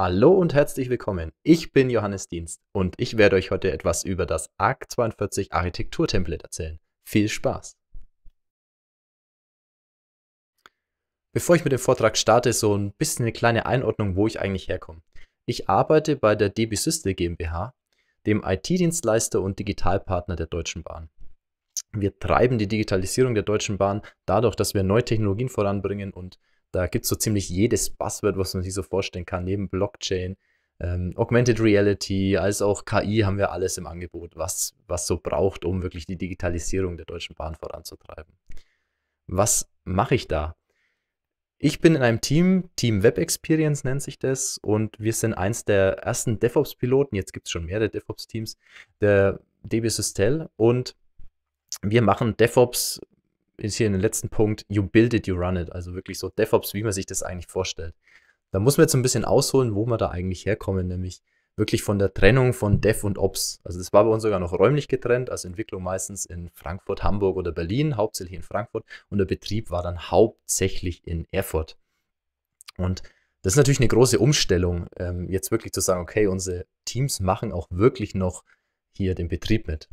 Hallo und herzlich willkommen. Ich bin Johannes Dienst und ich werde euch heute etwas über das ARC 42 Architekturtemplate erzählen. Viel Spaß! Bevor ich mit dem Vortrag starte, so ein bisschen eine kleine Einordnung, wo ich eigentlich herkomme. Ich arbeite bei der DB Systel GmbH, dem IT-Dienstleister und Digitalpartner der Deutschen Bahn. Wir treiben die Digitalisierung der Deutschen Bahn dadurch, dass wir neue Technologien voranbringen und da gibt es so ziemlich jedes Buzzword, was man sich so vorstellen kann, neben Blockchain, ähm, Augmented Reality, als auch KI haben wir alles im Angebot, was, was so braucht, um wirklich die Digitalisierung der Deutschen Bahn voranzutreiben. Was mache ich da? Ich bin in einem Team, Team Web Experience nennt sich das, und wir sind eins der ersten DevOps-Piloten, jetzt gibt es schon mehrere DevOps-Teams, der DB Systel, und wir machen DevOps ist hier in den letzten Punkt, you build it, you run it. Also wirklich so DevOps, wie man sich das eigentlich vorstellt. Da muss man jetzt ein bisschen ausholen, wo wir da eigentlich herkommen, nämlich wirklich von der Trennung von Dev und Ops. Also das war bei uns sogar noch räumlich getrennt, also Entwicklung meistens in Frankfurt, Hamburg oder Berlin, hauptsächlich in Frankfurt und der Betrieb war dann hauptsächlich in Erfurt. Und das ist natürlich eine große Umstellung, ähm, jetzt wirklich zu sagen, okay, unsere Teams machen auch wirklich noch hier den Betrieb mit.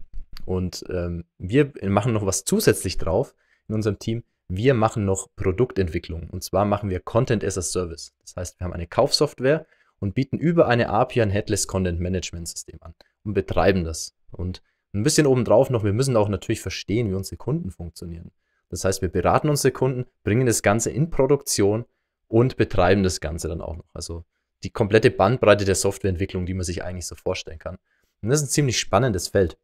Und ähm, wir machen noch was zusätzlich drauf, in unserem Team, wir machen noch Produktentwicklung. Und zwar machen wir Content as a Service. Das heißt, wir haben eine Kaufsoftware und bieten über eine API ein Headless Content Management System an und betreiben das. Und ein bisschen obendrauf noch, wir müssen auch natürlich verstehen, wie unsere Kunden funktionieren. Das heißt, wir beraten unsere Kunden, bringen das Ganze in Produktion und betreiben das Ganze dann auch noch. Also die komplette Bandbreite der Softwareentwicklung, die man sich eigentlich so vorstellen kann. Und das ist ein ziemlich spannendes Feld.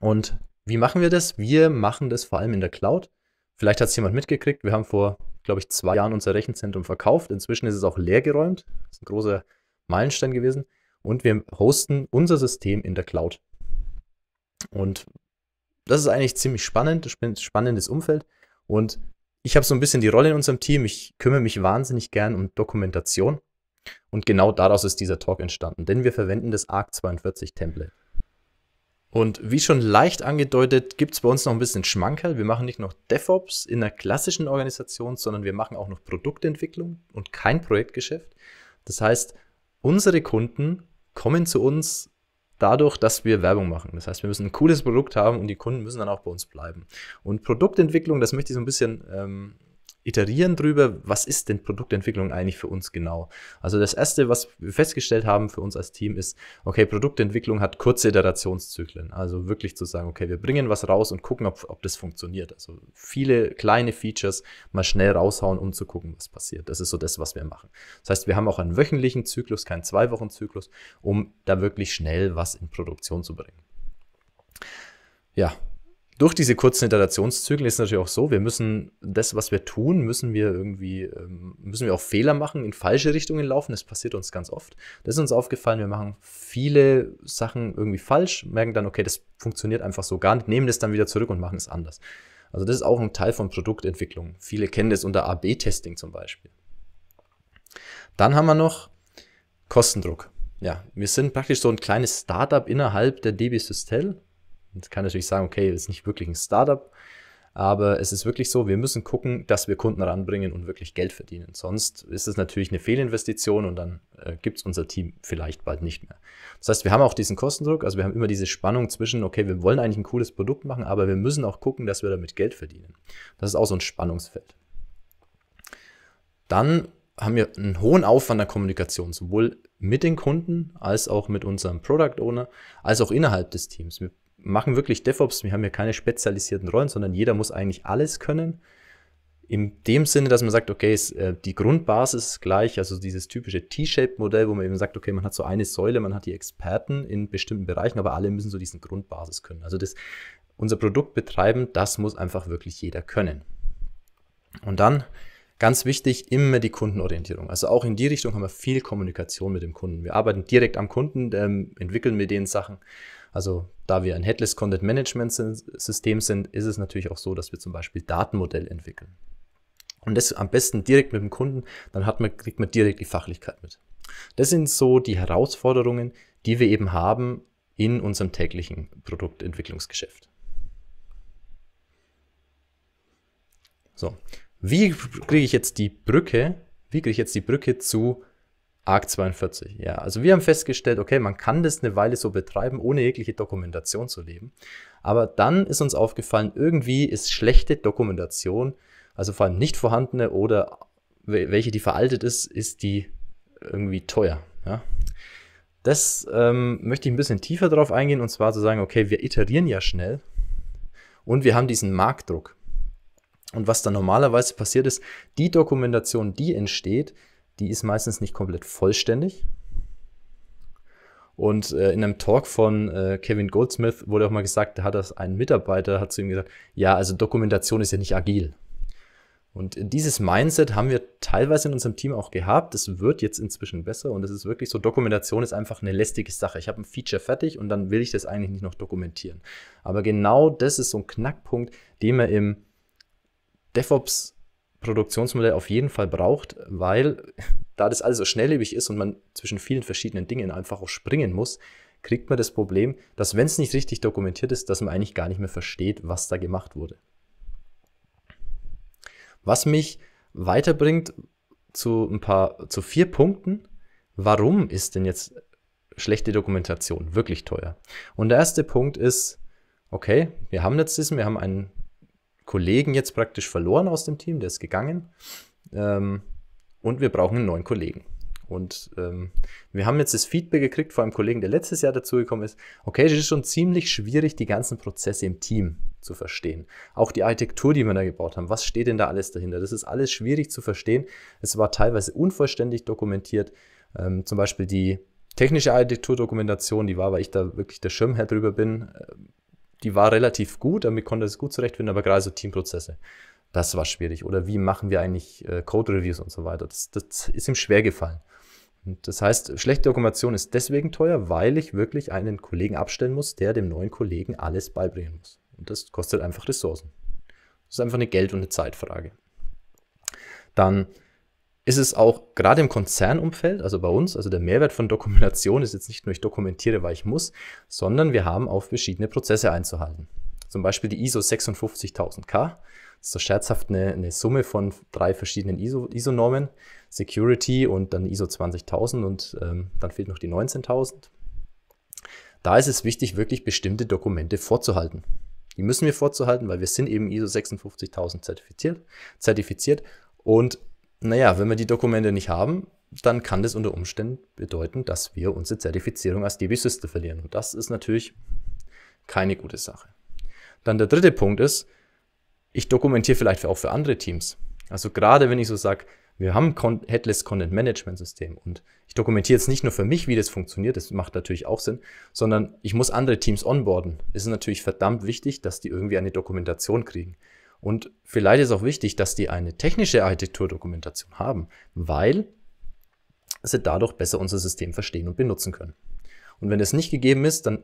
Und wie machen wir das? Wir machen das vor allem in der Cloud. Vielleicht hat es jemand mitgekriegt. Wir haben vor, glaube ich, zwei Jahren unser Rechenzentrum verkauft. Inzwischen ist es auch leergeräumt. Das ist ein großer Meilenstein gewesen. Und wir hosten unser System in der Cloud. Und das ist eigentlich ziemlich spannend, spannendes Umfeld. Und ich habe so ein bisschen die Rolle in unserem Team. Ich kümmere mich wahnsinnig gern um Dokumentation. Und genau daraus ist dieser Talk entstanden, denn wir verwenden das ARC 42 Template. Und wie schon leicht angedeutet, gibt es bei uns noch ein bisschen Schmankerl. Wir machen nicht noch DevOps in der klassischen Organisation, sondern wir machen auch noch Produktentwicklung und kein Projektgeschäft. Das heißt, unsere Kunden kommen zu uns dadurch, dass wir Werbung machen. Das heißt, wir müssen ein cooles Produkt haben und die Kunden müssen dann auch bei uns bleiben. Und Produktentwicklung, das möchte ich so ein bisschen ähm, iterieren drüber, was ist denn Produktentwicklung eigentlich für uns genau? Also das erste, was wir festgestellt haben für uns als Team ist, okay, Produktentwicklung hat kurze Iterationszyklen. Also wirklich zu sagen, okay, wir bringen was raus und gucken, ob, ob das funktioniert. Also viele kleine Features mal schnell raushauen, um zu gucken, was passiert. Das ist so das, was wir machen. Das heißt, wir haben auch einen wöchentlichen Zyklus, keinen Zwei-Wochen-Zyklus, um da wirklich schnell was in Produktion zu bringen. Ja, durch diese kurzen Iterationszyklen ist es natürlich auch so, wir müssen das, was wir tun, müssen wir irgendwie, ähm, müssen wir auch Fehler machen, in falsche Richtungen laufen. Das passiert uns ganz oft. Das ist uns aufgefallen, wir machen viele Sachen irgendwie falsch, merken dann, okay, das funktioniert einfach so gar nicht, nehmen das dann wieder zurück und machen es anders. Also das ist auch ein Teil von Produktentwicklung. Viele kennen das unter AB-Testing zum Beispiel. Dann haben wir noch Kostendruck. Ja, wir sind praktisch so ein kleines Startup innerhalb der DB Systel man kann natürlich sagen, okay, das ist nicht wirklich ein Startup, aber es ist wirklich so, wir müssen gucken, dass wir Kunden ranbringen und wirklich Geld verdienen. Sonst ist es natürlich eine Fehlinvestition und dann äh, gibt es unser Team vielleicht bald nicht mehr. Das heißt, wir haben auch diesen Kostendruck, also wir haben immer diese Spannung zwischen, okay, wir wollen eigentlich ein cooles Produkt machen, aber wir müssen auch gucken, dass wir damit Geld verdienen. Das ist auch so ein Spannungsfeld. Dann haben wir einen hohen Aufwand der Kommunikation, sowohl mit den Kunden als auch mit unserem Product Owner, als auch innerhalb des Teams. Wir machen wirklich DevOps, wir haben ja keine spezialisierten Rollen, sondern jeder muss eigentlich alles können. In dem Sinne, dass man sagt, okay, ist, äh, die Grundbasis gleich, also dieses typische T-Shaped-Modell, wo man eben sagt, okay, man hat so eine Säule, man hat die Experten in bestimmten Bereichen, aber alle müssen so diesen Grundbasis können. Also das, unser Produkt betreiben, das muss einfach wirklich jeder können. Und dann ganz wichtig, immer die Kundenorientierung. Also auch in die Richtung haben wir viel Kommunikation mit dem Kunden. Wir arbeiten direkt am Kunden, ähm, entwickeln mit denen Sachen also da wir ein Headless Content Management System sind, ist es natürlich auch so, dass wir zum Beispiel Datenmodell entwickeln. Und das am besten direkt mit dem Kunden, dann hat man, kriegt man direkt die Fachlichkeit mit. Das sind so die Herausforderungen, die wir eben haben in unserem täglichen Produktentwicklungsgeschäft. So, wie kriege ich jetzt die Brücke? Wie kriege ich jetzt die Brücke zu ARC 42, ja. Also wir haben festgestellt, okay, man kann das eine Weile so betreiben, ohne jegliche Dokumentation zu leben. Aber dann ist uns aufgefallen, irgendwie ist schlechte Dokumentation, also vor allem nicht vorhandene oder welche, die veraltet ist, ist die irgendwie teuer. Ja. Das ähm, möchte ich ein bisschen tiefer drauf eingehen und zwar zu sagen, okay, wir iterieren ja schnell und wir haben diesen Marktdruck. Und was dann normalerweise passiert ist, die Dokumentation, die entsteht, die ist meistens nicht komplett vollständig. Und äh, in einem Talk von äh, Kevin Goldsmith wurde auch mal gesagt, da hat das ein Mitarbeiter hat zu ihm gesagt, ja, also Dokumentation ist ja nicht agil. Und dieses Mindset haben wir teilweise in unserem Team auch gehabt. Das wird jetzt inzwischen besser und es ist wirklich so, Dokumentation ist einfach eine lästige Sache. Ich habe ein Feature fertig und dann will ich das eigentlich nicht noch dokumentieren. Aber genau das ist so ein Knackpunkt, den man im DevOps Produktionsmodell auf jeden Fall braucht, weil da das alles so schnelllebig ist und man zwischen vielen verschiedenen Dingen einfach auch springen muss, kriegt man das Problem, dass wenn es nicht richtig dokumentiert ist, dass man eigentlich gar nicht mehr versteht, was da gemacht wurde. Was mich weiterbringt zu ein paar, zu vier Punkten, warum ist denn jetzt schlechte Dokumentation wirklich teuer? Und der erste Punkt ist, okay, wir haben jetzt diesen, wir haben einen Kollegen jetzt praktisch verloren aus dem Team, der ist gegangen. Ähm, und wir brauchen einen neuen Kollegen. Und ähm, wir haben jetzt das Feedback gekriegt von einem Kollegen, der letztes Jahr dazugekommen ist. Okay, es ist schon ziemlich schwierig, die ganzen Prozesse im Team zu verstehen. Auch die Architektur, die wir da gebaut haben. Was steht denn da alles dahinter? Das ist alles schwierig zu verstehen. Es war teilweise unvollständig dokumentiert. Ähm, zum Beispiel die technische Architekturdokumentation, die war, weil ich da wirklich der Schirmherr drüber bin, äh, die war relativ gut, damit konnte es gut zurechtfinden, aber gerade so Teamprozesse, das war schwierig. Oder wie machen wir eigentlich äh, Code-Reviews und so weiter? Das, das ist ihm schwer gefallen. Und das heißt, schlechte Dokumentation ist deswegen teuer, weil ich wirklich einen Kollegen abstellen muss, der dem neuen Kollegen alles beibringen muss. Und das kostet einfach Ressourcen. Das ist einfach eine Geld- und eine Zeitfrage. Dann ist es auch gerade im Konzernumfeld, also bei uns, also der Mehrwert von Dokumentation ist jetzt nicht nur ich dokumentiere, weil ich muss, sondern wir haben auch verschiedene Prozesse einzuhalten. Zum Beispiel die ISO 56000K. Das ist so scherzhaft eine, eine Summe von drei verschiedenen ISO-Normen. ISO Security und dann ISO 20000 und ähm, dann fehlt noch die 19000. Da ist es wichtig, wirklich bestimmte Dokumente vorzuhalten. Die müssen wir vorzuhalten, weil wir sind eben ISO 56000 zertifiziert, zertifiziert und naja, wenn wir die Dokumente nicht haben, dann kann das unter Umständen bedeuten, dass wir unsere Zertifizierung als db System verlieren. Und das ist natürlich keine gute Sache. Dann der dritte Punkt ist, ich dokumentiere vielleicht auch für andere Teams. Also gerade wenn ich so sage, wir haben ein Headless Content Management System und ich dokumentiere jetzt nicht nur für mich, wie das funktioniert, das macht natürlich auch Sinn, sondern ich muss andere Teams onboarden. Es ist natürlich verdammt wichtig, dass die irgendwie eine Dokumentation kriegen. Und vielleicht ist auch wichtig, dass die eine technische Architekturdokumentation haben, weil sie dadurch besser unser System verstehen und benutzen können. Und wenn das nicht gegeben ist, dann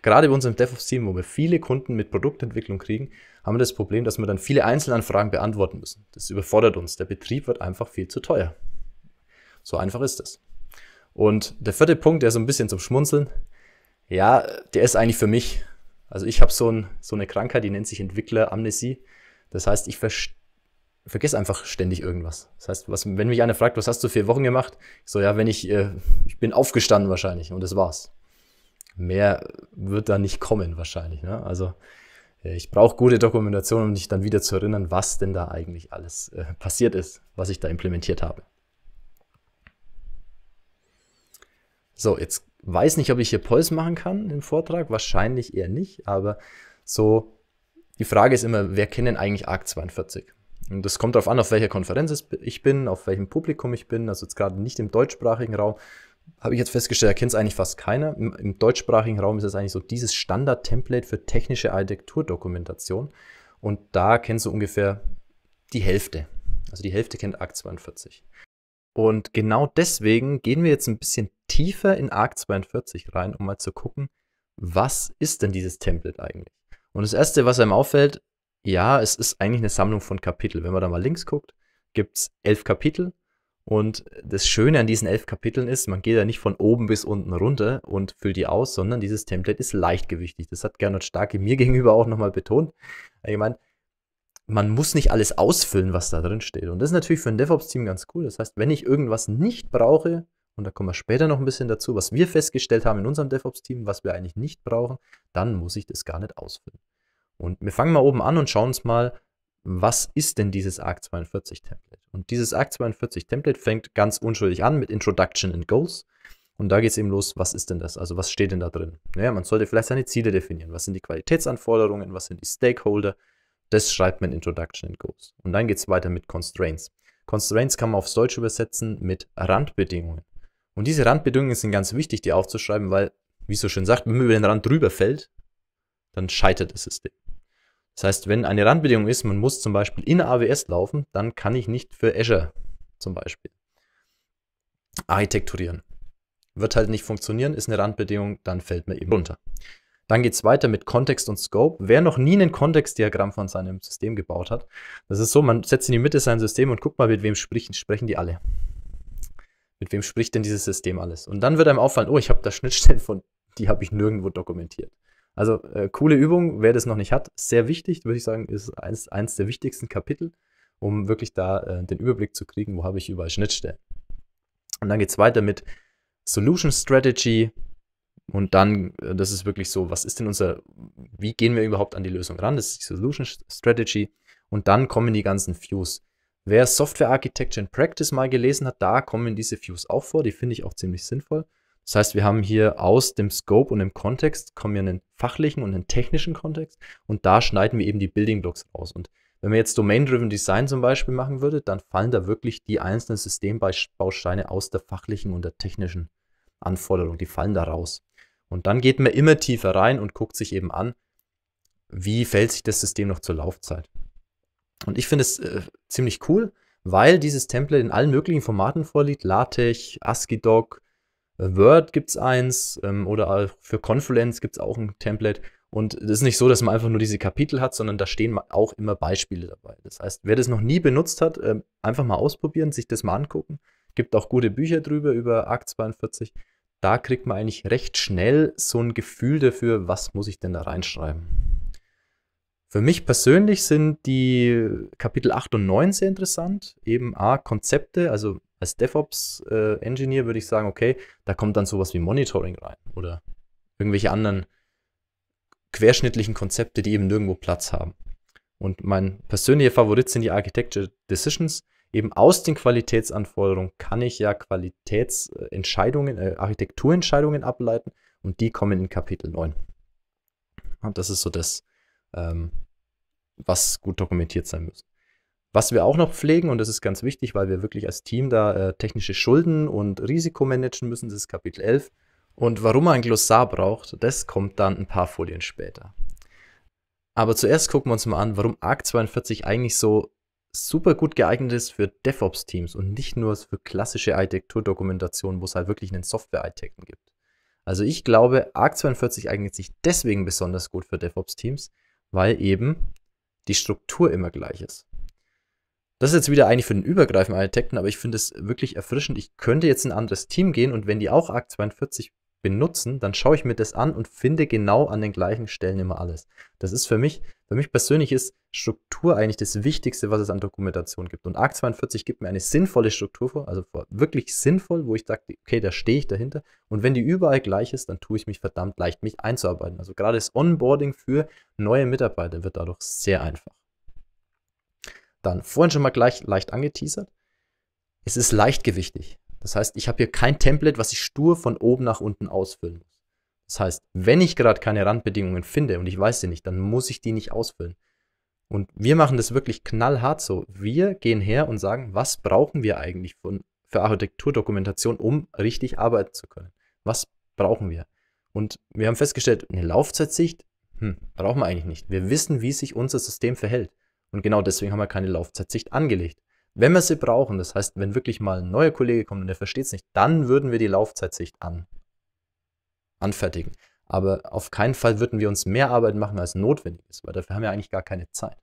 gerade bei unserem DevOps-Team, wo wir viele Kunden mit Produktentwicklung kriegen, haben wir das Problem, dass wir dann viele Einzelanfragen beantworten müssen. Das überfordert uns. Der Betrieb wird einfach viel zu teuer. So einfach ist das. Und der vierte Punkt, der so ein bisschen zum Schmunzeln, ja, der ist eigentlich für mich. Also ich habe so, ein, so eine Krankheit, die nennt sich Entwickleramnesie. Das heißt, ich vergesse einfach ständig irgendwas. Das heißt, was, wenn mich einer fragt, was hast du vier Wochen gemacht? Ich so, ja, wenn ich, äh, ich bin aufgestanden wahrscheinlich und das war's. Mehr wird da nicht kommen wahrscheinlich. Ne? Also äh, ich brauche gute Dokumentation, um mich dann wieder zu erinnern, was denn da eigentlich alles äh, passiert ist, was ich da implementiert habe. So, jetzt weiß nicht, ob ich hier Puls machen kann im Vortrag, wahrscheinlich eher nicht, aber so die Frage ist immer, wer kennt denn eigentlich ARC 42? Und das kommt darauf an, auf welcher Konferenz ich bin, auf welchem Publikum ich bin. Also jetzt gerade nicht im deutschsprachigen Raum. Habe ich jetzt festgestellt, da kennt es eigentlich fast keiner. Im, Im, deutschsprachigen Raum ist es eigentlich so dieses Standard-Template für technische Architekturdokumentation. Und da kennst du ungefähr die Hälfte. Also die Hälfte kennt ARC 42. Und genau deswegen gehen wir jetzt ein bisschen tiefer in ARC 42 rein, um mal zu gucken, was ist denn dieses Template eigentlich? Und das Erste, was einem auffällt, ja, es ist eigentlich eine Sammlung von Kapiteln. Wenn man da mal links guckt, gibt es elf Kapitel. Und das Schöne an diesen elf Kapiteln ist, man geht ja nicht von oben bis unten runter und füllt die aus, sondern dieses Template ist leichtgewichtig. Das hat Gernot Starke mir gegenüber auch nochmal betont. Ich meine, man muss nicht alles ausfüllen, was da drin steht. Und das ist natürlich für ein DevOps-Team ganz cool. Das heißt, wenn ich irgendwas nicht brauche, und da kommen wir später noch ein bisschen dazu, was wir festgestellt haben in unserem DevOps-Team, was wir eigentlich nicht brauchen, dann muss ich das gar nicht ausfüllen. Und wir fangen mal oben an und schauen uns mal, was ist denn dieses ARC 42 Template? Und dieses ARC 42 Template fängt ganz unschuldig an mit Introduction and Goals. Und da geht es eben los, was ist denn das? Also was steht denn da drin? Naja, man sollte vielleicht seine Ziele definieren. Was sind die Qualitätsanforderungen? Was sind die Stakeholder? Das schreibt man Introduction and Goals. Und dann geht es weiter mit Constraints. Constraints kann man aufs Deutsch übersetzen mit Randbedingungen. Und diese Randbedingungen sind ganz wichtig, die aufzuschreiben, weil, wie es so schön sagt, wenn man über den Rand drüber fällt, dann scheitert das System. Das heißt, wenn eine Randbedingung ist, man muss zum Beispiel in AWS laufen, dann kann ich nicht für Azure zum Beispiel architekturieren. Wird halt nicht funktionieren, ist eine Randbedingung, dann fällt man eben runter. Dann geht es weiter mit Kontext und Scope. Wer noch nie ein Kontextdiagramm von seinem System gebaut hat, das ist so, man setzt in die Mitte sein System und guckt mal, mit wem sprechen, sprechen die alle mit wem spricht denn dieses System alles? Und dann wird einem auffallen, oh, ich habe da Schnittstellen von, die habe ich nirgendwo dokumentiert. Also äh, coole Übung, wer das noch nicht hat, sehr wichtig, würde ich sagen, ist eins, eins der wichtigsten Kapitel, um wirklich da äh, den Überblick zu kriegen, wo habe ich überall Schnittstellen. Und dann geht es weiter mit Solution Strategy und dann, äh, das ist wirklich so, was ist denn unser, wie gehen wir überhaupt an die Lösung ran? Das ist die Solution Strategy und dann kommen die ganzen Views. Wer Software Architecture in Practice mal gelesen hat, da kommen diese Views auch vor. Die finde ich auch ziemlich sinnvoll. Das heißt, wir haben hier aus dem Scope und dem Kontext kommen wir einen fachlichen und einen technischen Kontext und da schneiden wir eben die Building Blocks raus. Und wenn man jetzt Domain-Driven Design zum Beispiel machen würde, dann fallen da wirklich die einzelnen Systembausteine aus der fachlichen und der technischen Anforderung. Die fallen da raus. Und dann geht man immer tiefer rein und guckt sich eben an, wie fällt sich das System noch zur Laufzeit. Und ich finde es äh, ziemlich cool, weil dieses Template in allen möglichen Formaten vorliegt. LaTeX, ASCII-Doc, äh, Word gibt es eins ähm, oder für Confluence gibt es auch ein Template. Und es ist nicht so, dass man einfach nur diese Kapitel hat, sondern da stehen auch immer Beispiele dabei. Das heißt, wer das noch nie benutzt hat, ähm, einfach mal ausprobieren, sich das mal angucken. Gibt auch gute Bücher drüber über Akt 42. Da kriegt man eigentlich recht schnell so ein Gefühl dafür, was muss ich denn da reinschreiben. Für mich persönlich sind die Kapitel 8 und 9 sehr interessant. Eben A, Konzepte, also als DevOps-Engineer äh, würde ich sagen, okay, da kommt dann sowas wie Monitoring rein oder irgendwelche anderen querschnittlichen Konzepte, die eben nirgendwo Platz haben. Und mein persönlicher Favorit sind die Architecture Decisions. Eben aus den Qualitätsanforderungen kann ich ja Qualitätsentscheidungen, äh, Architekturentscheidungen ableiten und die kommen in Kapitel 9. Und das ist so das, ähm, was gut dokumentiert sein muss. Was wir auch noch pflegen, und das ist ganz wichtig, weil wir wirklich als Team da äh, technische Schulden und Risiko managen müssen, das ist Kapitel 11. Und warum man ein Glossar braucht, das kommt dann ein paar Folien später. Aber zuerst gucken wir uns mal an, warum ARC 42 eigentlich so super gut geeignet ist für DevOps-Teams und nicht nur für klassische Architekturdokumentation, wo es halt wirklich einen Software-Architekten gibt. Also ich glaube, ARC 42 eignet sich deswegen besonders gut für DevOps-Teams, weil eben die Struktur immer gleich ist. Das ist jetzt wieder eigentlich für den übergreifenden Architekten, aber ich finde es wirklich erfrischend. Ich könnte jetzt in ein anderes Team gehen und wenn die auch ARC 42 benutzen, dann schaue ich mir das an und finde genau an den gleichen Stellen immer alles. Das ist für mich, für mich persönlich ist Struktur eigentlich das Wichtigste, was es an Dokumentation gibt. Und ARC 42 gibt mir eine sinnvolle Struktur vor, also wirklich sinnvoll, wo ich sage, okay, da stehe ich dahinter. Und wenn die überall gleich ist, dann tue ich mich verdammt leicht, mich einzuarbeiten. Also gerade das Onboarding für neue Mitarbeiter wird dadurch sehr einfach. Dann vorhin schon mal gleich leicht angeteasert. Es ist leichtgewichtig. Das heißt, ich habe hier kein Template, was ich stur von oben nach unten ausfüllen muss. Das heißt, wenn ich gerade keine Randbedingungen finde und ich weiß sie nicht, dann muss ich die nicht ausfüllen. Und wir machen das wirklich knallhart so. Wir gehen her und sagen, was brauchen wir eigentlich von, für Architekturdokumentation, um richtig arbeiten zu können? Was brauchen wir? Und wir haben festgestellt, eine Laufzeitsicht hm, brauchen wir eigentlich nicht. Wir wissen, wie sich unser System verhält. Und genau deswegen haben wir keine Laufzeitsicht angelegt wenn wir sie brauchen, das heißt, wenn wirklich mal ein neuer Kollege kommt und der versteht es nicht, dann würden wir die Laufzeitsicht an, anfertigen. Aber auf keinen Fall würden wir uns mehr Arbeit machen, als notwendig ist, weil dafür haben wir eigentlich gar keine Zeit.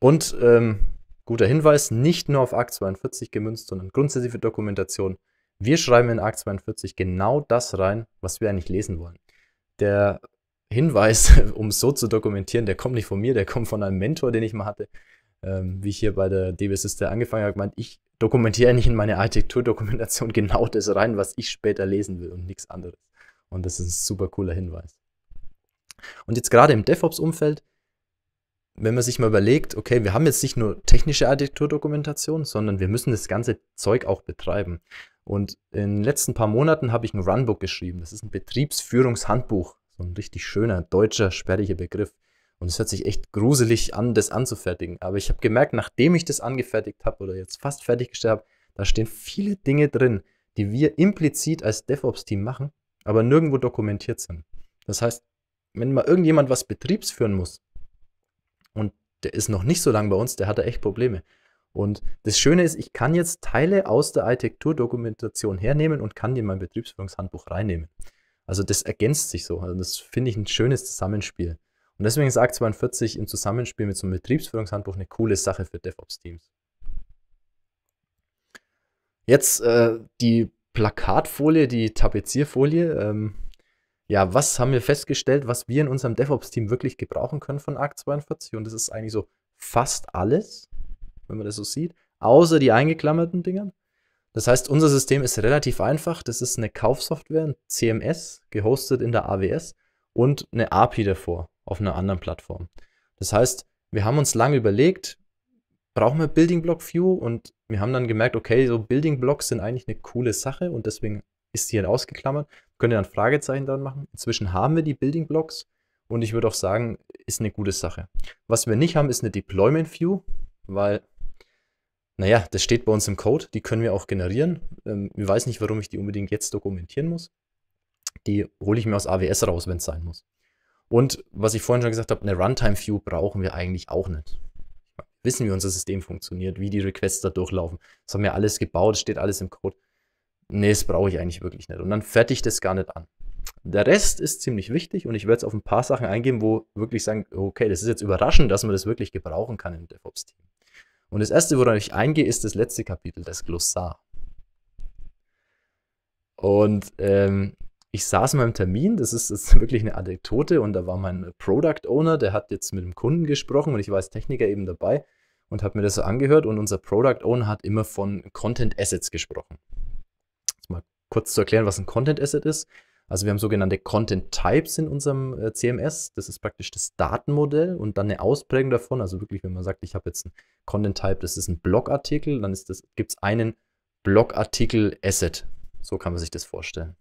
Und ähm, guter Hinweis, nicht nur auf ARC 42 gemünzt, sondern grundsätzlich für Dokumentation. Wir schreiben in ARC 42 genau das rein, was wir eigentlich lesen wollen. Der Hinweis, um so zu dokumentieren, der kommt nicht von mir, der kommt von einem Mentor, den ich mal hatte ähm, wie ich hier bei der DB Sister angefangen habe, gemeint, ich dokumentiere nicht in meine Architekturdokumentation genau das rein, was ich später lesen will und nichts anderes. Und das ist ein super cooler Hinweis. Und jetzt gerade im DevOps-Umfeld, wenn man sich mal überlegt, okay, wir haben jetzt nicht nur technische Architekturdokumentation, sondern wir müssen das ganze Zeug auch betreiben. Und in den letzten paar Monaten habe ich ein Runbook geschrieben. Das ist ein Betriebsführungshandbuch. So ein richtig schöner, deutscher, sperriger Begriff. Und es hört sich echt gruselig an, das anzufertigen. Aber ich habe gemerkt, nachdem ich das angefertigt habe oder jetzt fast fertiggestellt habe, da stehen viele Dinge drin, die wir implizit als DevOps-Team machen, aber nirgendwo dokumentiert sind. Das heißt, wenn mal irgendjemand was betriebsführen muss und der ist noch nicht so lange bei uns, der hat da echt Probleme. Und das Schöne ist, ich kann jetzt Teile aus der Architekturdokumentation hernehmen und kann die in mein Betriebsführungshandbuch reinnehmen. Also das ergänzt sich so. Also das finde ich ein schönes Zusammenspiel. Und deswegen ist ARC 42 im Zusammenspiel mit so einem Betriebsführungshandbuch eine coole Sache für DevOps-Teams. Jetzt äh, die Plakatfolie, die Tapezierfolie. Ähm, ja, was haben wir festgestellt, was wir in unserem DevOps-Team wirklich gebrauchen können von ARC 42? Und das ist eigentlich so fast alles, wenn man das so sieht, außer die eingeklammerten Dinger. Das heißt, unser System ist relativ einfach. Das ist eine Kaufsoftware, ein CMS, gehostet in der AWS und eine API davor auf einer anderen Plattform. Das heißt, wir haben uns lange überlegt, brauchen wir Building Block View und wir haben dann gemerkt, okay, so Building Blocks sind eigentlich eine coole Sache und deswegen ist die hier halt ausgeklammert. Können ihr dann Fragezeichen dran machen? Inzwischen haben wir die Building Blocks und ich würde auch sagen, ist eine gute Sache. Was wir nicht haben, ist eine Deployment View, weil, naja, das steht bei uns im Code, die können wir auch generieren. Ähm, ich weiß nicht, warum ich die unbedingt jetzt dokumentieren muss. Die hole ich mir aus AWS raus, wenn es sein muss. Und was ich vorhin schon gesagt habe, eine Runtime-View brauchen wir eigentlich auch nicht. Wissen wir, unser System funktioniert, wie die Requests da durchlaufen. Das haben wir alles gebaut, steht alles im Code. Nee, das brauche ich eigentlich wirklich nicht. Und dann fertigt das gar nicht an. Der Rest ist ziemlich wichtig und ich werde jetzt auf ein paar Sachen eingehen, wo wirklich sagen, okay, das ist jetzt überraschend, dass man das wirklich gebrauchen kann im DevOps-Team. Und das erste, worauf ich eingehe, ist das letzte Kapitel, das Glossar. Und ähm, ich saß in meinem Termin, das ist, das ist wirklich eine Anekdote, und da war mein Product Owner, der hat jetzt mit dem Kunden gesprochen und ich war als Techniker eben dabei und habe mir das so angehört und unser Product Owner hat immer von Content Assets gesprochen. Jetzt mal kurz zu erklären, was ein Content Asset ist. Also wir haben sogenannte Content Types in unserem äh, CMS. Das ist praktisch das Datenmodell und dann eine Ausprägung davon. Also wirklich, wenn man sagt, ich habe jetzt ein Content Type, das ist ein Blogartikel, dann gibt es einen Blogartikel Asset. So kann man sich das vorstellen.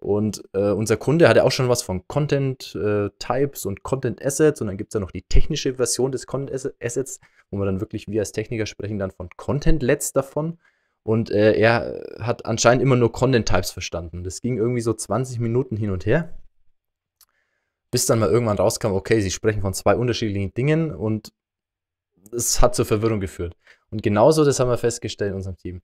Und äh, unser Kunde hatte auch schon was von Content äh, Types und Content Assets. Und dann gibt es ja noch die technische Version des Content Assets, wo wir dann wirklich, wir als Techniker sprechen dann von Content Lets davon. Und äh, er hat anscheinend immer nur Content Types verstanden. Das ging irgendwie so 20 Minuten hin und her. Bis dann mal irgendwann rauskam, okay, sie sprechen von zwei unterschiedlichen Dingen und es hat zur Verwirrung geführt. Und genauso, das haben wir festgestellt in unserem Team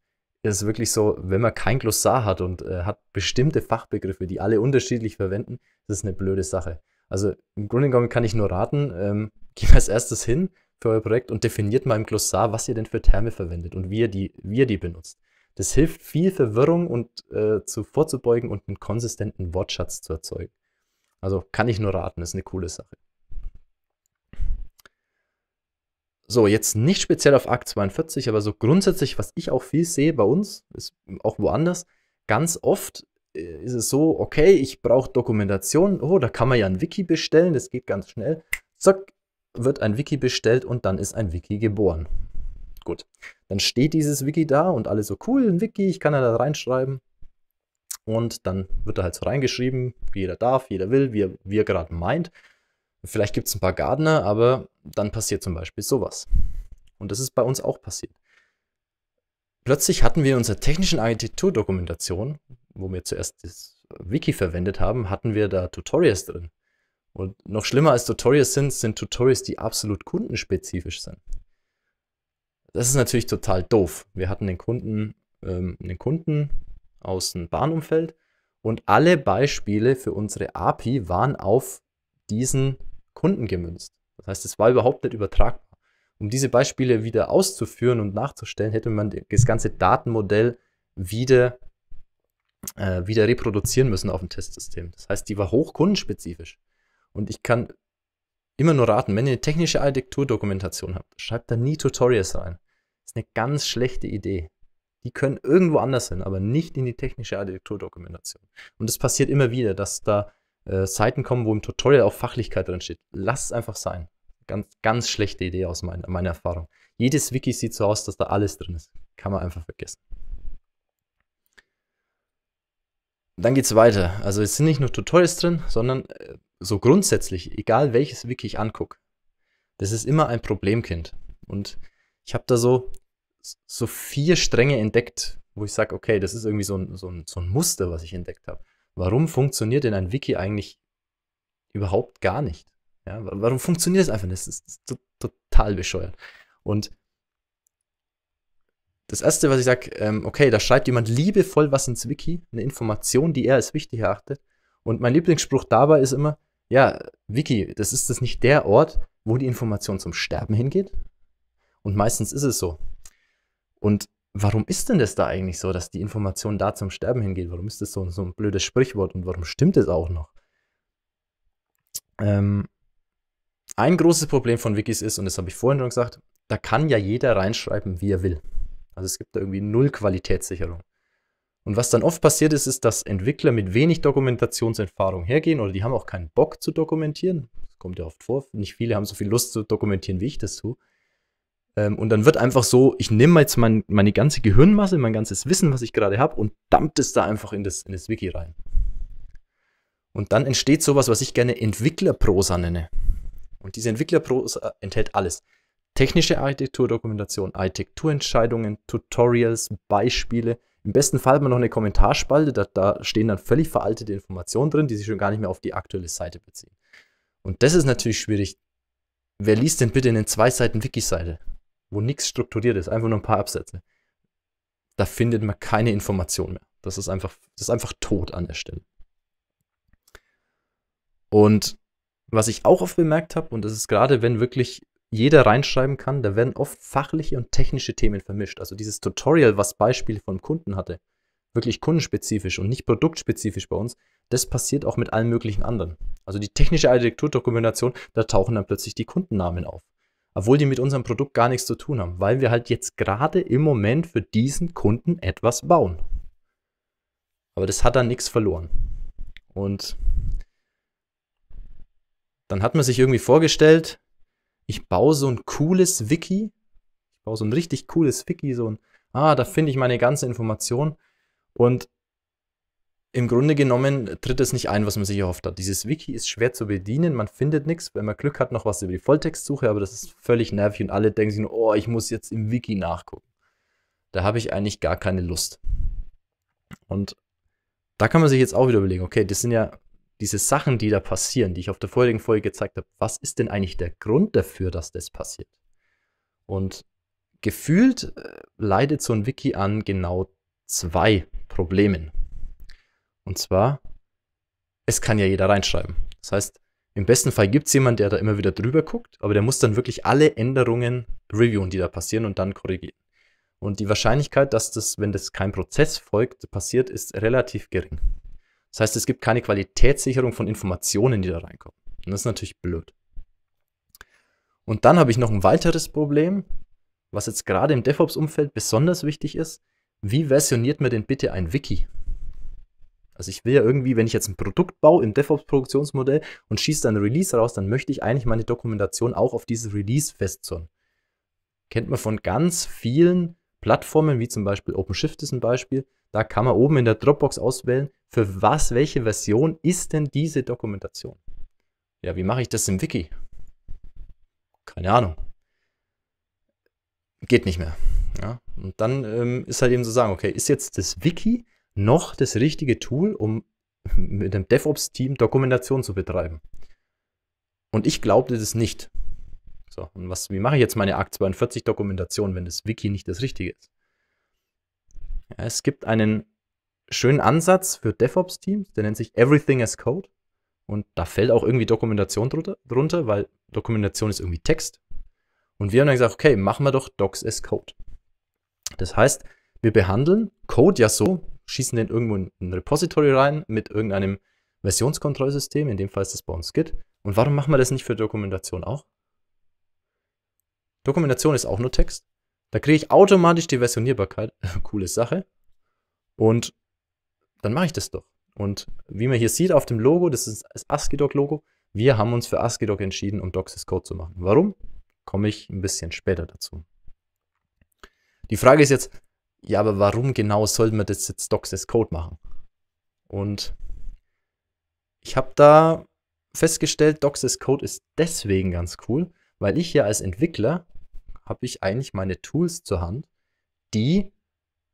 ist wirklich so, wenn man kein Glossar hat und äh, hat bestimmte Fachbegriffe, die alle unterschiedlich verwenden, das ist eine blöde Sache. Also im Grunde genommen kann ich nur raten, ähm, geht als erstes hin für euer Projekt und definiert mal im Glossar, was ihr denn für Terme verwendet und wie ihr die, wie ihr die benutzt. Das hilft viel Verwirrung und äh, zu vorzubeugen und einen konsistenten Wortschatz zu erzeugen. Also kann ich nur raten, ist eine coole Sache. So, jetzt nicht speziell auf Akt 42, aber so grundsätzlich, was ich auch viel sehe bei uns, ist auch woanders, ganz oft äh, ist es so, okay, ich brauche Dokumentation, oh, da kann man ja ein Wiki bestellen, das geht ganz schnell. Zack, wird ein Wiki bestellt und dann ist ein Wiki geboren. Gut, dann steht dieses Wiki da und alle so, cool, ein Wiki, ich kann da reinschreiben. Und dann wird da halt so reingeschrieben, jeder darf, jeder will, wie er, er gerade meint. Vielleicht gibt es ein paar Gardener, aber dann passiert zum Beispiel sowas. Und das ist bei uns auch passiert. Plötzlich hatten wir in unserer technischen Architekturdokumentation, wo wir zuerst das Wiki verwendet haben, hatten wir da Tutorials drin. Und noch schlimmer als Tutorials sind, sind Tutorials, die absolut kundenspezifisch sind. Das ist natürlich total doof. Wir hatten den Kunden, ähm, einen Kunden aus dem Bahnumfeld und alle Beispiele für unsere API waren auf diesen Kunden gemünzt. Das heißt, es war überhaupt nicht übertragbar. Um diese Beispiele wieder auszuführen und nachzustellen, hätte man das ganze Datenmodell wieder, äh, wieder reproduzieren müssen auf dem Testsystem. Das heißt, die war hochkundenspezifisch. Und ich kann immer nur raten, wenn ihr eine technische Architekturdokumentation habt, schreibt da nie Tutorials rein. Das ist eine ganz schlechte Idee. Die können irgendwo anders hin, aber nicht in die technische Architekturdokumentation. Und es passiert immer wieder, dass da äh, Seiten kommen, wo im Tutorial auch Fachlichkeit drin steht. Lass es einfach sein. Ganz, ganz schlechte Idee aus mein, meiner Erfahrung. Jedes Wiki sieht so aus, dass da alles drin ist. Kann man einfach vergessen. Dann geht es weiter. Also es sind nicht nur Tutorials drin, sondern äh, so grundsätzlich, egal welches Wiki ich angucke, das ist immer ein Problemkind. Und ich habe da so, so vier Stränge entdeckt, wo ich sage, okay, das ist irgendwie so ein, so ein, so ein Muster, was ich entdeckt habe warum funktioniert denn ein Wiki eigentlich überhaupt gar nicht? Ja, warum funktioniert es einfach nicht? Das ist, das ist total bescheuert. Und das Erste, was ich sage, ähm, okay, da schreibt jemand liebevoll was ins Wiki, eine Information, die er als wichtig erachtet. Und mein Lieblingsspruch dabei ist immer, ja, Wiki, das ist das nicht der Ort, wo die Information zum Sterben hingeht? Und meistens ist es so. Und warum ist denn das da eigentlich so, dass die Information da zum Sterben hingeht? Warum ist das so, so ein blödes Sprichwort und warum stimmt es auch noch? Ähm, ein großes Problem von Wikis ist, und das habe ich vorhin schon gesagt, da kann ja jeder reinschreiben, wie er will. Also es gibt da irgendwie null Qualitätssicherung. Und was dann oft passiert ist, ist, dass Entwickler mit wenig Dokumentationserfahrung hergehen oder die haben auch keinen Bock zu dokumentieren. Das kommt ja oft vor. Nicht viele haben so viel Lust zu dokumentieren, wie ich das tue. Ähm, und dann wird einfach so, ich nehme jetzt mein, meine ganze Gehirnmasse, mein ganzes Wissen, was ich gerade habe, und dumpt es da einfach in das, in das Wiki rein. Und dann entsteht sowas, was ich gerne Entwicklerprosa nenne. Und diese Entwicklerprosa enthält alles. Technische Architekturdokumentation, Architekturentscheidungen, Tutorials, Beispiele. Im besten Fall hat man noch eine Kommentarspalte, da, da stehen dann völlig veraltete Informationen drin, die sich schon gar nicht mehr auf die aktuelle Seite beziehen. Und das ist natürlich schwierig. Wer liest denn bitte eine zwei Seiten Wiki-Seite? wo nichts strukturiert ist, einfach nur ein paar Absätze, da findet man keine Information mehr. Das ist einfach, das ist einfach tot an der Stelle. Und was ich auch oft bemerkt habe, und das ist gerade, wenn wirklich jeder reinschreiben kann, da werden oft fachliche und technische Themen vermischt. Also dieses Tutorial, was Beispiele von Kunden hatte, wirklich kundenspezifisch und nicht produktspezifisch bei uns, das passiert auch mit allen möglichen anderen. Also die technische Architekturdokumentation, da tauchen dann plötzlich die Kundennamen auf obwohl die mit unserem Produkt gar nichts zu tun haben, weil wir halt jetzt gerade im Moment für diesen Kunden etwas bauen. Aber das hat dann nichts verloren. Und dann hat man sich irgendwie vorgestellt, ich baue so ein cooles Wiki, ich baue so ein richtig cooles Wiki, so ein, ah, da finde ich meine ganze Information. Und im Grunde genommen tritt es nicht ein, was man sich erhofft hat. Dieses Wiki ist schwer zu bedienen, man findet nichts. Wenn man Glück hat, noch was über die Volltextsuche, aber das ist völlig nervig und alle denken sich nur, oh, ich muss jetzt im Wiki nachgucken. Da habe ich eigentlich gar keine Lust. Und da kann man sich jetzt auch wieder überlegen, okay, das sind ja diese Sachen, die da passieren, die ich auf der vorherigen Folge gezeigt habe. Was ist denn eigentlich der Grund dafür, dass das passiert? Und gefühlt äh, leidet so ein Wiki an genau zwei Problemen. Und zwar, es kann ja jeder reinschreiben. Das heißt, im besten Fall gibt es jemanden, der da immer wieder drüber guckt, aber der muss dann wirklich alle Änderungen reviewen, die da passieren und dann korrigieren. Und die Wahrscheinlichkeit, dass das, wenn das kein Prozess folgt, passiert, ist relativ gering. Das heißt, es gibt keine Qualitätssicherung von Informationen, die da reinkommen. Und das ist natürlich blöd. Und dann habe ich noch ein weiteres Problem, was jetzt gerade im DevOps-Umfeld besonders wichtig ist. Wie versioniert man denn bitte ein Wiki? Also ich will ja irgendwie, wenn ich jetzt ein Produkt baue im DevOps-Produktionsmodell und schieße dann ein Release raus, dann möchte ich eigentlich meine Dokumentation auch auf dieses Release festzurren. Kennt man von ganz vielen Plattformen, wie zum Beispiel OpenShift ist ein Beispiel. Da kann man oben in der Dropbox auswählen, für was, welche Version ist denn diese Dokumentation. Ja, wie mache ich das im Wiki? Keine Ahnung. Geht nicht mehr. Ja? Und dann ähm, ist halt eben zu so sagen, okay, ist jetzt das Wiki noch das richtige Tool, um mit einem DevOps-Team Dokumentation zu betreiben. Und ich glaubte das nicht. So, und was, wie mache ich jetzt meine Akt 42 Dokumentation, wenn das Wiki nicht das Richtige ist? Ja, es gibt einen schönen Ansatz für DevOps-Teams, der nennt sich Everything as Code. Und da fällt auch irgendwie Dokumentation drunter, weil Dokumentation ist irgendwie Text. Und wir haben dann gesagt, okay, machen wir doch Docs as Code. Das heißt, wir behandeln Code ja so, schießen den irgendwo in ein Repository rein mit irgendeinem Versionskontrollsystem, in dem Fall ist das bei uns Git. Und warum machen wir das nicht für Dokumentation auch? Dokumentation ist auch nur Text. Da kriege ich automatisch die Versionierbarkeit. Coole Sache. Und dann mache ich das doch. Und wie man hier sieht auf dem Logo, das ist das ASCII-Doc-Logo, wir haben uns für ASCII-Doc entschieden, um Docsys Code zu machen. Warum? Komme ich ein bisschen später dazu. Die Frage ist jetzt, ja, aber warum genau sollten wir das jetzt Docs as Code machen? Und ich habe da festgestellt, Docs as Code ist deswegen ganz cool, weil ich ja als Entwickler habe ich eigentlich meine Tools zur Hand, die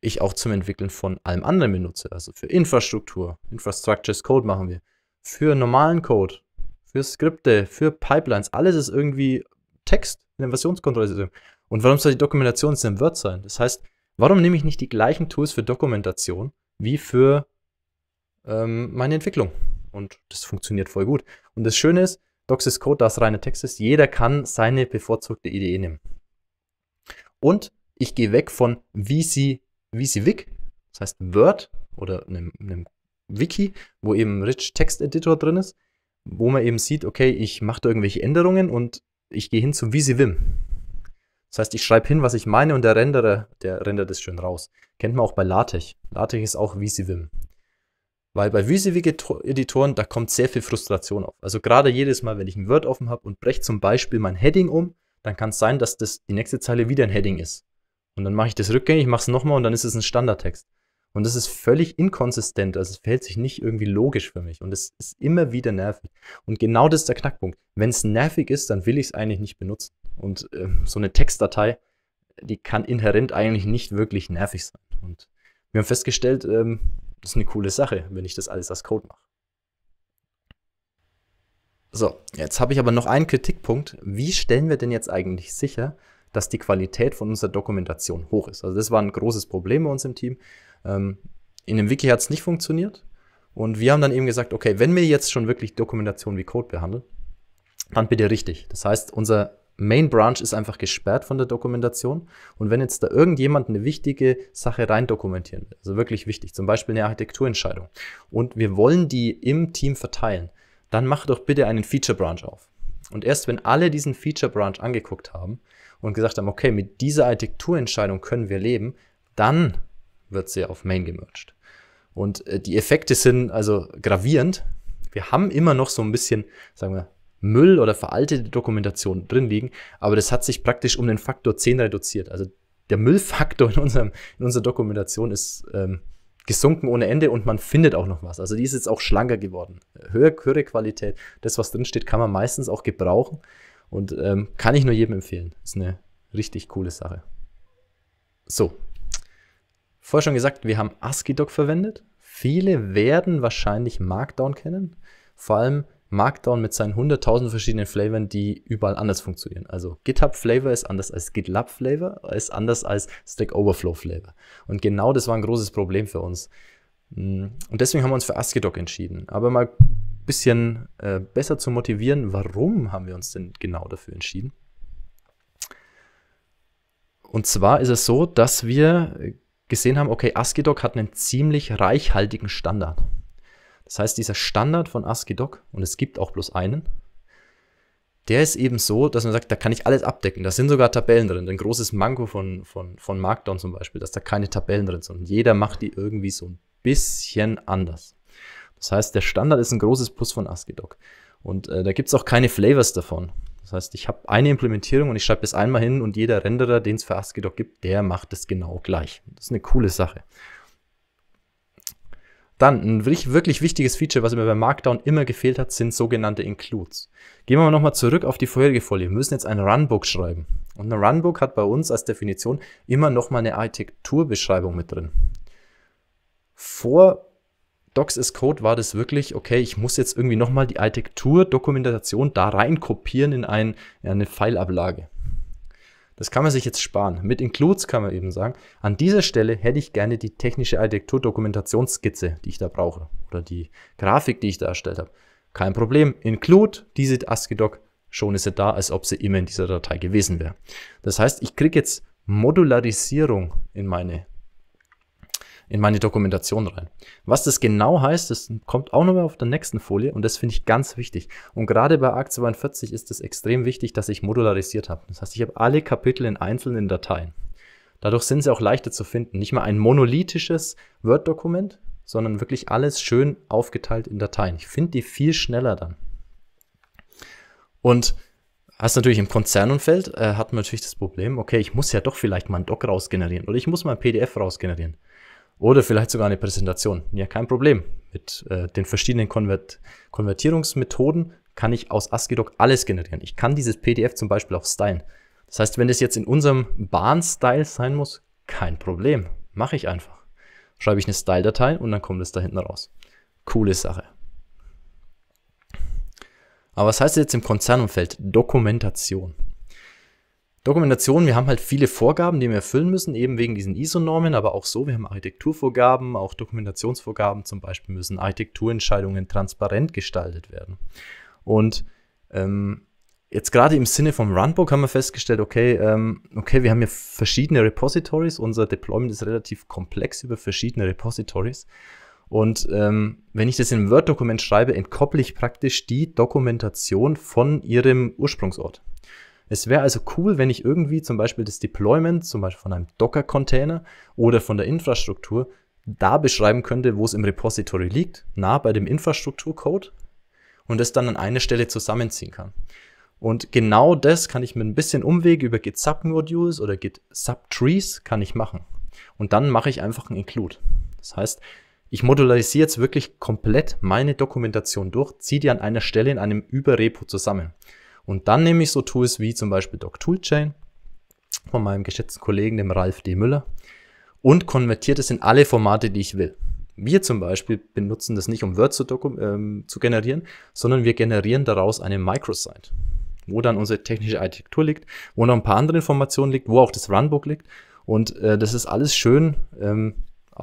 ich auch zum Entwickeln von allem anderen benutze. Also für Infrastruktur, Infrastructure as Code machen wir, für normalen Code, für Skripte, für Pipelines, alles ist irgendwie Text in einem Versionskontrollsystem. Und warum soll die Dokumentation in Word sein? Das heißt, Warum nehme ich nicht die gleichen Tools für Dokumentation wie für ähm, meine Entwicklung? Und das funktioniert voll gut. Und das Schöne ist, Doxys Code, da es reine Text ist, jeder kann seine bevorzugte Idee nehmen. Und ich gehe weg von VC, VCWIC, das heißt Word oder einem, einem Wiki, wo eben Rich Text Editor drin ist, wo man eben sieht, okay, ich mache da irgendwelche Änderungen und ich gehe hin zum VisiVim. Das heißt, ich schreibe hin, was ich meine und der Renderer, der rendert es schön raus. Kennt man auch bei LaTeX. LaTeX ist auch VisiVim. Weil bei visivig editoren da kommt sehr viel Frustration auf. Also gerade jedes Mal, wenn ich ein Word offen habe und breche zum Beispiel mein Heading um, dann kann es sein, dass das die nächste Zeile wieder ein Heading ist. Und dann mache ich das rückgängig, mache es nochmal und dann ist es ein Standardtext. Und das ist völlig inkonsistent, also es verhält sich nicht irgendwie logisch für mich und es ist immer wieder nervig. Und genau das ist der Knackpunkt. Wenn es nervig ist, dann will ich es eigentlich nicht benutzen. Und äh, so eine Textdatei, die kann inhärent eigentlich nicht wirklich nervig sein. Und wir haben festgestellt, ähm, das ist eine coole Sache, wenn ich das alles als Code mache. So, jetzt habe ich aber noch einen Kritikpunkt. Wie stellen wir denn jetzt eigentlich sicher, dass die Qualität von unserer Dokumentation hoch ist? Also das war ein großes Problem bei uns im Team. Ähm, in dem Wiki hat es nicht funktioniert. Und wir haben dann eben gesagt, okay, wenn wir jetzt schon wirklich Dokumentation wie Code behandeln, dann bitte richtig. Das heißt, unser Main Branch ist einfach gesperrt von der Dokumentation. Und wenn jetzt da irgendjemand eine wichtige Sache rein dokumentieren will, also wirklich wichtig, zum Beispiel eine Architekturentscheidung, und wir wollen die im Team verteilen, dann mach doch bitte einen Feature Branch auf. Und erst wenn alle diesen Feature Branch angeguckt haben und gesagt haben, okay, mit dieser Architekturentscheidung können wir leben, dann wird sie auf Main gemerged. Und äh, die Effekte sind also gravierend. Wir haben immer noch so ein bisschen, sagen wir, Müll oder veraltete Dokumentation drin liegen, aber das hat sich praktisch um den Faktor 10 reduziert. Also der Müllfaktor in, unserem, in unserer Dokumentation ist ähm, gesunken ohne Ende und man findet auch noch was. Also die ist jetzt auch schlanker geworden. Höher, höhere Qualität, das, was drin steht, kann man meistens auch gebrauchen und ähm, kann ich nur jedem empfehlen. Ist eine richtig coole Sache. So. Vorher schon gesagt, wir haben ASCII-Doc verwendet. Viele werden wahrscheinlich Markdown kennen. Vor allem Markdown mit seinen 100.000 verschiedenen Flavoren, die überall anders funktionieren. Also GitHub Flavor ist anders als GitLab Flavor, ist anders als Stack Overflow Flavor. Und genau das war ein großes Problem für uns. Mm, und deswegen haben wir uns für ASCII-Doc entschieden. Aber mal ein bisschen äh, besser zu motivieren, warum haben wir uns denn genau dafür entschieden? Und zwar ist es so, dass wir gesehen haben, okay, ASCII-Doc hat einen ziemlich reichhaltigen Standard. Das heißt, dieser Standard von ASCII-Doc, und es gibt auch bloß einen, der ist eben so, dass man sagt, da kann ich alles abdecken. Da sind sogar Tabellen drin. Ein großes Manko von, von, von Markdown zum Beispiel, dass da keine Tabellen drin sind. Und jeder macht die irgendwie so ein bisschen anders. Das heißt, der Standard ist ein großes Plus von ASCII-Doc. Und äh, da gibt es auch keine Flavors davon. Das heißt, ich habe eine Implementierung und ich schreibe das einmal hin und jeder Renderer, den es für ASCII-Doc gibt, der macht es genau gleich. Das ist eine coole Sache. Dann ein wirklich, wirklich wichtiges Feature, was mir bei Markdown immer gefehlt hat, sind sogenannte Includes. Gehen wir nochmal zurück auf die vorherige Folie. Wir müssen jetzt ein Runbook schreiben. Und ein Runbook hat bei uns als Definition immer nochmal eine Architekturbeschreibung mit drin. Vor Docs is Code war das wirklich, okay, ich muss jetzt irgendwie nochmal die Architekturdokumentation da rein kopieren in, ein, in eine Fileablage. Das kann man sich jetzt sparen. Mit Includes kann man eben sagen, an dieser Stelle hätte ich gerne die technische Architektur-Dokumentationsskizze, die ich da brauche, oder die Grafik, die ich da erstellt habe. Kein Problem. Include diese ASCII-Doc, schon ist sie da, als ob sie immer in dieser Datei gewesen wäre. Das heißt, ich kriege jetzt Modularisierung in meine in meine Dokumentation rein. Was das genau heißt, das kommt auch nochmal auf der nächsten Folie und das finde ich ganz wichtig. Und gerade bei ARC 42 ist es extrem wichtig, dass ich modularisiert habe. Das heißt, ich habe alle Kapitel in einzelnen Dateien. Dadurch sind sie auch leichter zu finden. Nicht mal ein monolithisches Word-Dokument, sondern wirklich alles schön aufgeteilt in Dateien. Ich finde die viel schneller dann. Und hast natürlich im Konzernumfeld, äh, hat man natürlich das Problem, okay, ich muss ja doch vielleicht mal ein Doc rausgenerieren oder ich muss mal ein PDF rausgenerieren. Oder vielleicht sogar eine Präsentation. Ja, kein Problem. Mit äh, den verschiedenen Konvert Konvertierungsmethoden kann ich aus ASCII-Doc alles generieren. Ich kann dieses PDF zum Beispiel auch stylen. Das heißt, wenn es jetzt in unserem Bahn-Style sein muss, kein Problem. Mache ich einfach. Schreibe ich eine Style-Datei und dann kommt es da hinten raus. Coole Sache. Aber was heißt jetzt im Konzernumfeld? Dokumentation. Dokumentation, wir haben halt viele Vorgaben, die wir erfüllen müssen, eben wegen diesen ISO-Normen, aber auch so, wir haben Architekturvorgaben, auch Dokumentationsvorgaben, zum Beispiel müssen Architekturentscheidungen transparent gestaltet werden. Und ähm, jetzt gerade im Sinne vom Runbook haben wir festgestellt, okay, ähm, okay, wir haben hier verschiedene Repositories, unser Deployment ist relativ komplex über verschiedene Repositories. Und ähm, wenn ich das in einem Word-Dokument schreibe, entkopple ich praktisch die Dokumentation von ihrem Ursprungsort. Es wäre also cool, wenn ich irgendwie zum Beispiel das Deployment, zum Beispiel von einem Docker-Container oder von der Infrastruktur, da beschreiben könnte, wo es im Repository liegt, nah bei dem Infrastrukturcode und es dann an eine Stelle zusammenziehen kann. Und genau das kann ich mit ein bisschen Umweg über Git Submodules oder Git Subtrees kann ich machen. Und dann mache ich einfach ein Include. Das heißt, ich modularisiere jetzt wirklich komplett meine Dokumentation durch, ziehe die an einer Stelle in einem Überrepo zusammen. Und dann nehme ich so Tools wie zum Beispiel DocToolChain von meinem geschätzten Kollegen, dem Ralf D. Müller, und konvertiere das in alle Formate, die ich will. Wir zum Beispiel benutzen das nicht, um Word zu, ähm, zu generieren, sondern wir generieren daraus eine Microsite, wo dann unsere technische Architektur liegt, wo noch ein paar andere Informationen liegt, wo auch das Runbook liegt. Und äh, das ist alles schön ähm,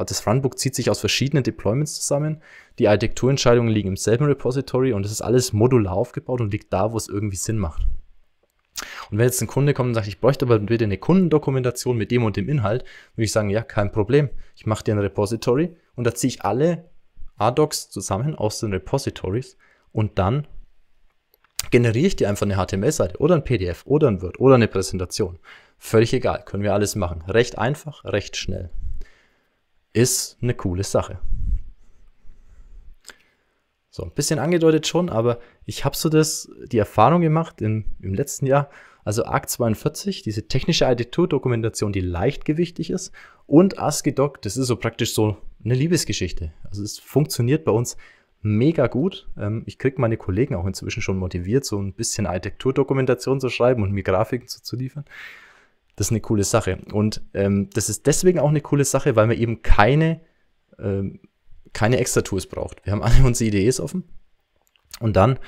das Runbook zieht sich aus verschiedenen Deployments zusammen. Die Architekturentscheidungen liegen im selben Repository und es ist alles modular aufgebaut und liegt da, wo es irgendwie Sinn macht. Und wenn jetzt ein Kunde kommt und sagt, ich bräuchte aber bitte eine Kundendokumentation mit dem und dem Inhalt, würde ich sagen, ja, kein Problem. Ich mache dir ein Repository und da ziehe ich alle ADOCs zusammen aus den Repositories und dann generiere ich dir einfach eine HTML-Seite oder ein PDF oder ein Word oder eine Präsentation. Völlig egal, können wir alles machen. Recht einfach, recht schnell ist eine coole Sache. So, ein bisschen angedeutet schon, aber ich habe so das, die Erfahrung gemacht in, im letzten Jahr, also ARC 42, diese technische Architekturdokumentation, die leichtgewichtig ist, und ASCII-Doc, das ist so praktisch so eine Liebesgeschichte. Also es funktioniert bei uns mega gut. Ähm, ich kriege meine Kollegen auch inzwischen schon motiviert, so ein bisschen Architekturdokumentation zu schreiben und mir Grafiken zu, zu liefern. Das ist eine coole Sache. Und ähm, das ist deswegen auch eine coole Sache, weil man eben keine, ähm, keine Extra-Tools braucht. Wir haben alle unsere IDEs offen. Und dann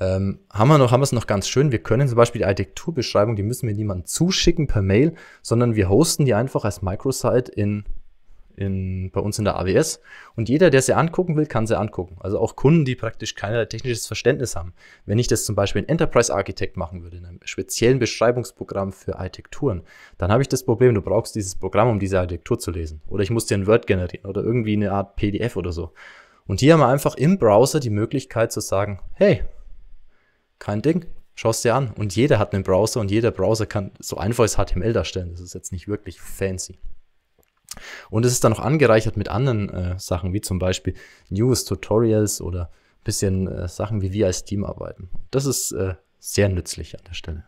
ähm, haben wir noch, haben wir es noch ganz schön. Wir können zum Beispiel die Architekturbeschreibung, die müssen wir niemandem zuschicken per Mail, sondern wir hosten die einfach als Microsite in in, bei uns in der AWS. Und jeder, der sie angucken will, kann sie angucken. Also auch Kunden, die praktisch keinerlei technisches Verständnis haben. Wenn ich das zum Beispiel in Enterprise Architect machen würde, in einem speziellen Beschreibungsprogramm für Architekturen, dann habe ich das Problem, du brauchst dieses Programm, um diese Architektur zu lesen. Oder ich muss dir ein Word generieren oder irgendwie eine Art PDF oder so. Und hier haben wir einfach im Browser die Möglichkeit zu sagen, hey, kein Ding, schaust dir an. Und jeder hat einen Browser und jeder Browser kann so einfaches HTML darstellen. Das ist jetzt nicht wirklich fancy. Und es ist dann noch angereichert mit anderen äh, Sachen, wie zum Beispiel News, Tutorials oder ein bisschen äh, Sachen, wie wir als Team arbeiten. Das ist äh, sehr nützlich an der Stelle.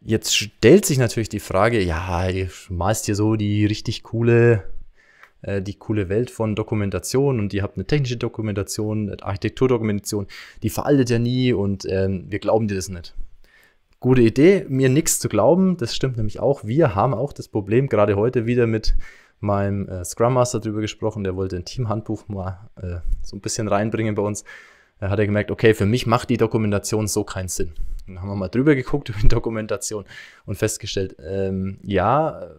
Jetzt stellt sich natürlich die Frage, ja, ihr malst hier so die richtig coole, äh, die coole Welt von Dokumentation und ihr habt eine technische Dokumentation, eine Architekturdokumentation, die veraltet ja nie und ähm, wir glauben dir das nicht. Gute Idee, mir nichts zu glauben, das stimmt nämlich auch. Wir haben auch das Problem, gerade heute wieder mit meinem äh, Scrum Master darüber gesprochen, der wollte ein Teamhandbuch mal äh, so ein bisschen reinbringen bei uns. Da hat er gemerkt, okay, für mich macht die Dokumentation so keinen Sinn. Dann haben wir mal drüber geguckt über die Dokumentation und festgestellt, ähm, ja,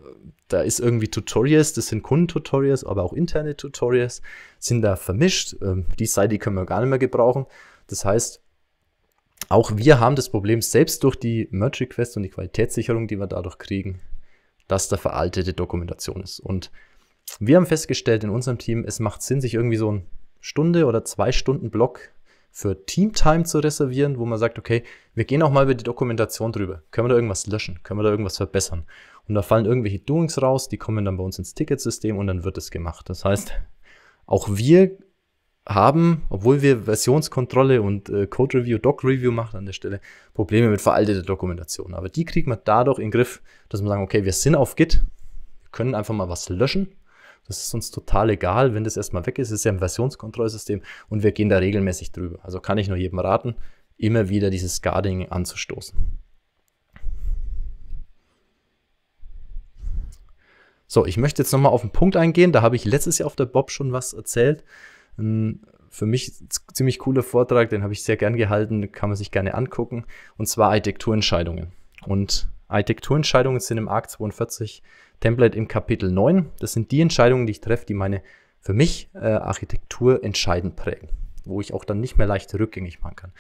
da ist irgendwie Tutorials, das sind Kundentutorials, aber auch interne Tutorials sind da vermischt. Ähm, die Seite können wir gar nicht mehr gebrauchen. Das heißt, auch wir haben das Problem, selbst durch die Merge Request und die Qualitätssicherung, die wir dadurch kriegen, dass da veraltete Dokumentation ist. Und wir haben festgestellt in unserem Team, es macht Sinn, sich irgendwie so eine Stunde oder zwei Stunden Block für Teamtime zu reservieren, wo man sagt, okay, wir gehen auch mal über die Dokumentation drüber. Können wir da irgendwas löschen? Können wir da irgendwas verbessern? Und da fallen irgendwelche Doings raus, die kommen dann bei uns ins Ticketsystem und dann wird es gemacht. Das heißt, auch wir haben, obwohl wir Versionskontrolle und äh, Code Review, Doc Review machen an der Stelle, Probleme mit veralteter Dokumentation. Aber die kriegt man dadurch in den Griff, dass man sagen, okay, wir sind auf Git, wir können einfach mal was löschen. Das ist uns total egal, wenn das erstmal weg ist. Es ist ja ein Versionskontrollsystem und wir gehen da regelmäßig drüber. Also kann ich nur jedem raten, immer wieder dieses Guarding anzustoßen. So, ich möchte jetzt nochmal auf den Punkt eingehen. Da habe ich letztes Jahr auf der Bob schon was erzählt ein für mich ziemlich cooler Vortrag, den habe ich sehr gern gehalten, kann man sich gerne angucken, und zwar Architekturentscheidungen. Und Architekturentscheidungen sind im ARC 42 Template im Kapitel 9. Das sind die Entscheidungen, die ich treffe, die meine für mich äh, Architektur entscheidend prägen, wo ich auch dann nicht mehr leicht rückgängig machen kann.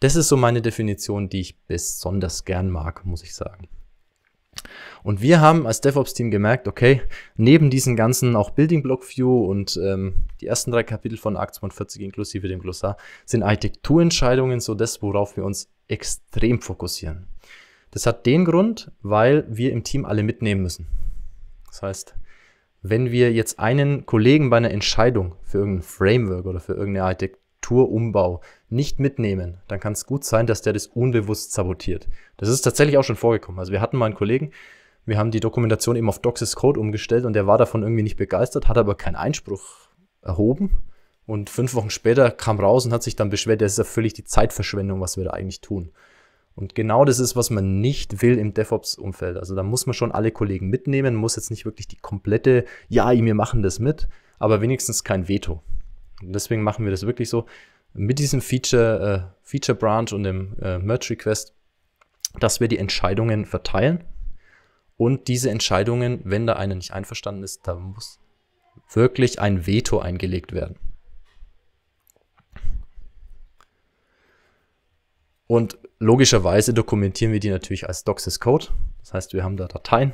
Das ist so meine Definition, die ich besonders gern mag, muss ich sagen. Und wir haben als DevOps-Team gemerkt, okay, neben diesen ganzen auch Building Block View und ähm, die ersten drei Kapitel von Akt 42 inklusive dem Glossar sind Architekturentscheidungen so das, worauf wir uns extrem fokussieren. Das hat den Grund, weil wir im Team alle mitnehmen müssen. Das heißt, wenn wir jetzt einen Kollegen bei einer Entscheidung für irgendein Framework oder für irgendeine Architektur Armaturarumbau nicht mitnehmen, dann kann es gut sein, dass der das unbewusst sabotiert. Das ist tatsächlich auch schon vorgekommen. Also wir hatten mal einen Kollegen, wir haben die Dokumentation eben auf Doxis Code umgestellt und der war davon irgendwie nicht begeistert, hat aber keinen Einspruch erhoben. Und fünf Wochen später kam raus und hat sich dann beschwert, das ist ja völlig die Zeitverschwendung, was wir da eigentlich tun. Und genau das ist, was man nicht will im DevOps-Umfeld. Also da muss man schon alle Kollegen mitnehmen, muss jetzt nicht wirklich die komplette, ja, wir machen das mit, aber wenigstens kein Veto. Und deswegen machen wir das wirklich so mit diesem Feature, äh, Feature Branch und dem äh, Merge Request, dass wir die Entscheidungen verteilen. Und diese Entscheidungen, wenn da einer nicht einverstanden ist, da muss wirklich ein Veto eingelegt werden. Und logischerweise dokumentieren wir die natürlich als Doxys Code. Das heißt, wir haben da Dateien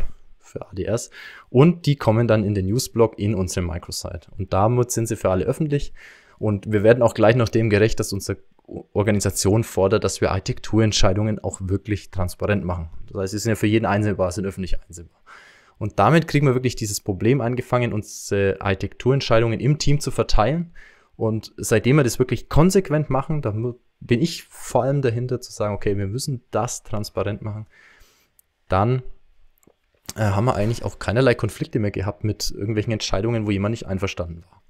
für ADS. Und die kommen dann in den Newsblog in unsere Microsite. Und damit sind sie für alle öffentlich. Und wir werden auch gleich noch dem gerecht, dass unsere Organisation fordert, dass wir Architekturentscheidungen auch wirklich transparent machen. Das heißt, sie sind ja für jeden einsehbar, sind öffentlich einsehbar. Und damit kriegen wir wirklich dieses Problem angefangen, unsere Architekturentscheidungen im Team zu verteilen. Und seitdem wir das wirklich konsequent machen, da bin ich vor allem dahinter zu sagen, okay, wir müssen das transparent machen, dann äh, haben wir eigentlich auch keinerlei Konflikte mehr gehabt mit irgendwelchen Entscheidungen, wo jemand nicht einverstanden war.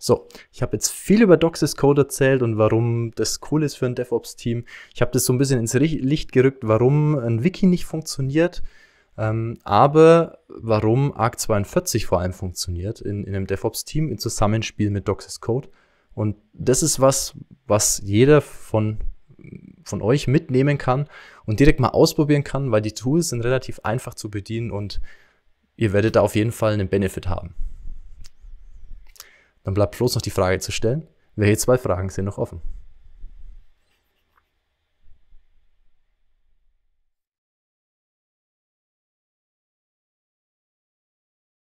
So, ich habe jetzt viel über Doxis Code erzählt und warum das cool ist für ein DevOps-Team. Ich habe das so ein bisschen ins Licht gerückt, warum ein Wiki nicht funktioniert, ähm, aber warum ARC 42 vor allem funktioniert in, in einem DevOps-Team im Zusammenspiel mit Doxis Code. Und das ist was, was jeder von von euch mitnehmen kann und direkt mal ausprobieren kann, weil die Tools sind relativ einfach zu bedienen und ihr werdet da auf jeden Fall einen Benefit haben. Dann bleibt bloß noch die Frage zu stellen, welche zwei Fragen sind noch offen?